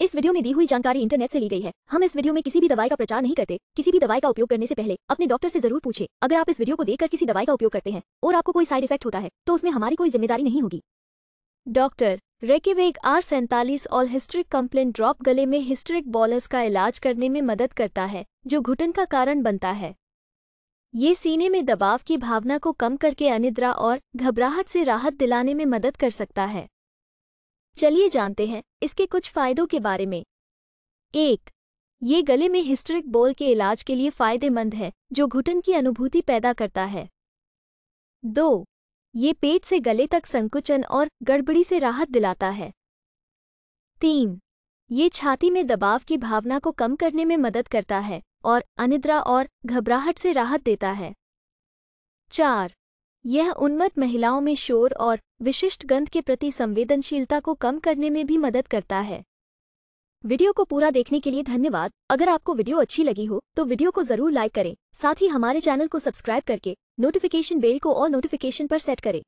इस वीडियो में दी हुई जानकारी इंटरनेट से ली गई है हम इस वीडियो में किसी भी दवाई का प्रचार नहीं करते किसी भी दवाई का उपयोग करने से पहले अपने डॉक्टर से जरूर पूछे अगर आप इस वीडियो को देखकर किसी दवाई का उपयोग करते हैं और आपको कोई साइड इफेक्ट होता है तो उसमें हमारी कोई जिम्मेदारी नहीं होगी डॉक्टर रेकेवेग आर सैंतालीस ऑल हिस्ट्रिक कम्प्लेन ड्रॉप गले में हिस्ट्रिक बॉलर्स का इलाज करने में मदद करता है जो घुटन का कारण बनता है ये सीने में दबाव की भावना को कम करके अनिद्रा और घबराहट से राहत दिलाने में मदद कर सकता है चलिए जानते हैं इसके कुछ फायदों के बारे में एक ये गले में हिस्टरिक बोल के इलाज के लिए फायदेमंद है जो घुटन की अनुभूति पैदा करता है दो ये पेट से गले तक संकुचन और गड़बड़ी से राहत दिलाता है तीन ये छाती में दबाव की भावना को कम करने में मदद करता है और अनिद्रा और घबराहट से राहत देता है चार यह उन्मत्त महिलाओं में शोर और विशिष्ट गंध के प्रति संवेदनशीलता को कम करने में भी मदद करता है वीडियो को पूरा देखने के लिए धन्यवाद अगर आपको वीडियो अच्छी लगी हो तो वीडियो को जरूर लाइक करें साथ ही हमारे चैनल को सब्सक्राइब करके नोटिफिकेशन बेल को और नोटिफिकेशन पर सेट करें